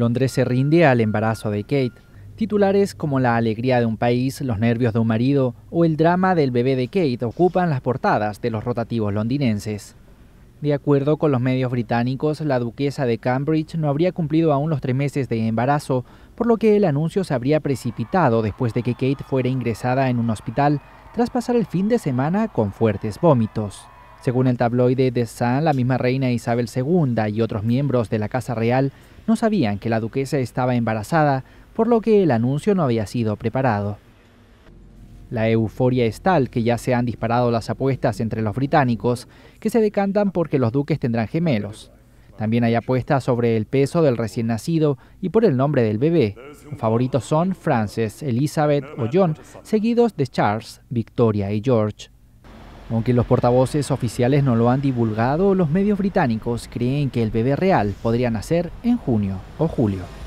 Londres se rinde al embarazo de Kate. Titulares como la alegría de un país, los nervios de un marido o el drama del bebé de Kate ocupan las portadas de los rotativos londinenses. De acuerdo con los medios británicos, la duquesa de Cambridge no habría cumplido aún los tres meses de embarazo, por lo que el anuncio se habría precipitado después de que Kate fuera ingresada en un hospital tras pasar el fin de semana con fuertes vómitos. Según el tabloide The Sun, la misma reina Isabel II y otros miembros de la Casa Real no sabían que la duquesa estaba embarazada, por lo que el anuncio no había sido preparado. La euforia es tal que ya se han disparado las apuestas entre los británicos, que se decantan porque los duques tendrán gemelos. También hay apuestas sobre el peso del recién nacido y por el nombre del bebé. Los favoritos son Frances, Elizabeth o John, seguidos de Charles, Victoria y George. Aunque los portavoces oficiales no lo han divulgado, los medios británicos creen que el bebé real podría nacer en junio o julio.